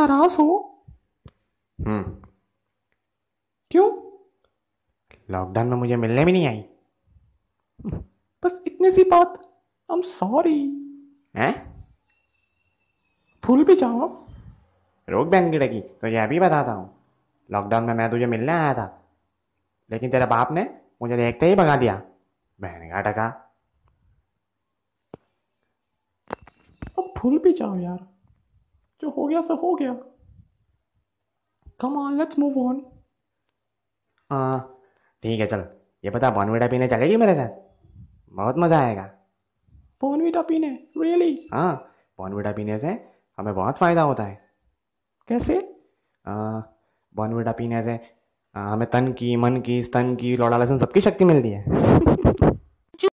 नाराज हो हम्म क्यों लॉकडाउन में मुझे मिलने भी नहीं आई बस इतनी सी बात आई एम सॉरी हैं भूल भी जाओ रोक बहन की डगी तो यह भी बताता हूँ लॉकडाउन में मैं तुझे मिलने आया था लेकिन तेरा बाप ने मुझे देखते ही भगा दिया बहन का टका अब भूल भी जाओ यार जो हो गया सो हो गया come on let's move on हाँ ठीक है चल ये पता बॉनविटा पीने चलेगी मेरे साथ बहुत मज़ा आएगा बॉनविटा पीने रियली हाँ बॉनविटा पीने से हमें बहुत फ़ायदा होता है कैसे बॉनविटा पीने से हमें तन की मन की स्तन की लोड़ा लहसुन सबकी शक्ति मिलती है